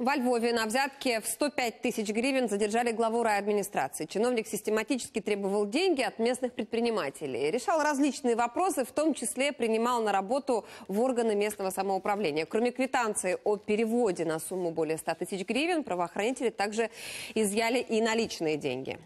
Во Львове на взятке в 105 тысяч гривен задержали главу райадминистрации. Чиновник систематически требовал деньги от местных предпринимателей. Решал различные вопросы, в том числе принимал на работу в органы местного самоуправления. Кроме квитанции о переводе на сумму более 100 тысяч гривен, правоохранители также изъяли и наличные деньги.